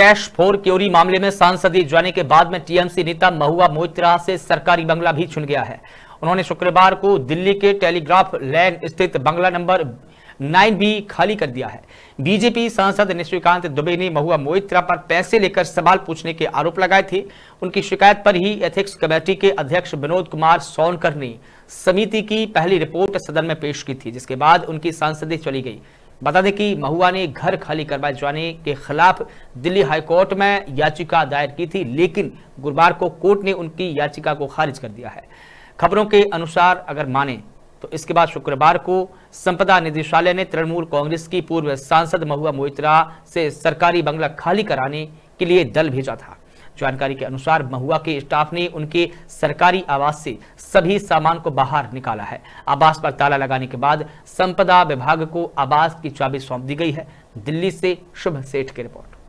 cash four query मामले में सांसदीय जाने के बाद में टीएमसी नेता महुआ मोहित्रा से सरकारी बंगला भी छुन गया है उन्होंने शुक्रवार को दिल्ली के टेलीग्राफ लैन स्थित बंगला नंबर नाइन भी खाली कर दिया है बीजेपी सांसद निश्रीकांत दुबे ने महुआ मोहित्रा पर पैसे लेकर सवाल पूछने के आरोप लगाए थे उनकी शिकायत पर ही एथिक्स कमेटी के अध्यक्ष विनोद कुमार सोनकर ने समिति की पहली रिपोर्ट सदन में पेश की थी जिसके बाद उनकी सांसदी चली गई बता दें कि महुआ ने घर खाली करवाए जाने के खिलाफ दिल्ली हाईकोर्ट में याचिका दायर की थी लेकिन गुरुवार को कोर्ट ने उनकी याचिका को खारिज कर दिया है खबरों के अनुसार अगर माने तो इसके बाद शुक्रवार को संपदा निदेशालय ने तृणमूल कांग्रेस की पूर्व सांसद महुआ मोहित्रा से सरकारी बंगला खाली कराने के लिए दल भेजा था जानकारी के अनुसार महुआ के स्टाफ ने उनके सरकारी आवास से सभी सामान को बाहर निकाला है आवास पर ताला लगाने के बाद संपदा विभाग को आवास की चाबी सौंप दी गई है दिल्ली से शुभ सेठ की रिपोर्ट